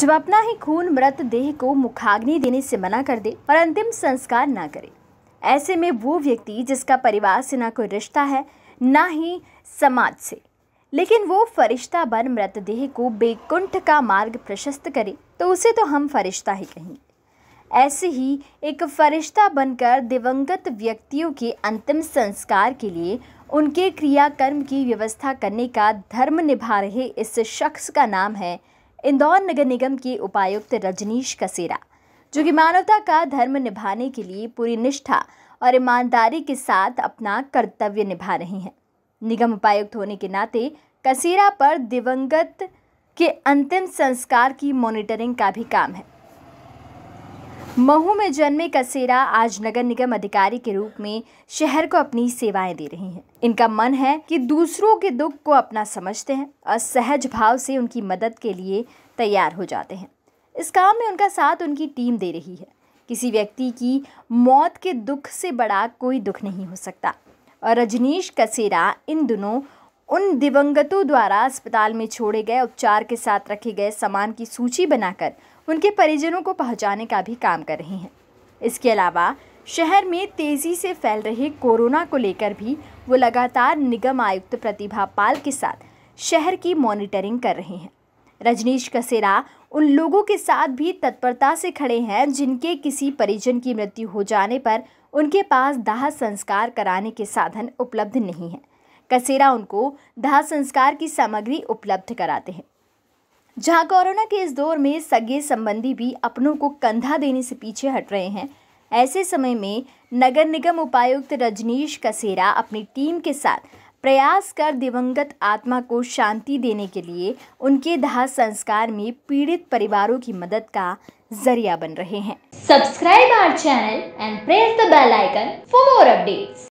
जब अपना ही खून मृत देह को मुखाग्नि देने से मना कर दे और अंतिम संस्कार ना करे ऐसे में वो व्यक्ति जिसका परिवार से ना कोई रिश्ता है ना ही समाज से लेकिन वो फरिश्ता बन मृतदेह को बेकुंठ का मार्ग प्रशस्त करे तो उसे तो हम फरिश्ता ही कहेंगे ऐसे ही एक फरिश्ता बनकर दिवंगत व्यक्तियों के अंतिम संस्कार के लिए उनके क्रियाकर्म की व्यवस्था करने का धर्म निभा रहे इस शख्स का नाम है इंदौर नगर निगम के उपायुक्त रजनीश कसेरा जो कि मानवता का धर्म निभाने के लिए पूरी निष्ठा और ईमानदारी के साथ अपना कर्तव्य निभा रही हैं निगम उपायुक्त होने के नाते कसेरा पर दिवंगत के अंतिम संस्कार की मॉनिटरिंग का भी काम है महू में जन्मे कसेरा आज नगर निगम अधिकारी के रूप में शहर को अपनी सेवाएं दे रही हैं। इनका मन है कि दूसरों के दुख को अपना समझते हैं और सहज भाव से उनकी मदद के लिए तैयार हो जाते हैं इस काम में उनका साथ उनकी टीम दे रही है किसी व्यक्ति की मौत के दुख से बड़ा कोई दुख नहीं हो सकता और रजनीश कसेरा इन दोनों उन दिवंगतों द्वारा अस्पताल में छोड़े गए उपचार के साथ रखे गए सामान की सूची बनाकर उनके परिजनों को पहुंचाने का भी काम कर रहे हैं इसके अलावा शहर में तेज़ी से फैल रहे कोरोना को लेकर भी वो लगातार निगम आयुक्त प्रतिभा पाल के साथ शहर की मॉनिटरिंग कर रहे हैं रजनीश कसेरा उन लोगों के साथ भी तत्परता से खड़े हैं जिनके किसी परिजन की मृत्यु हो जाने पर उनके पास दाह संस्कार कराने के साधन उपलब्ध नहीं हैं कसेरा उनको दाह संस्कार की सामग्री उपलब्ध कराते हैं जहां कोरोना के इस दौर में सगे संबंधी भी अपनों को कंधा देने से पीछे हट रहे हैं ऐसे समय में नगर निगम उपायुक्त रजनीश कसेरा अपनी टीम के साथ प्रयास कर दिवंगत आत्मा को शांति देने के लिए उनके दाह संस्कार में पीड़ित परिवारों की मदद का जरिया बन रहे हैं subscribe our channel and press the bell icon for more updates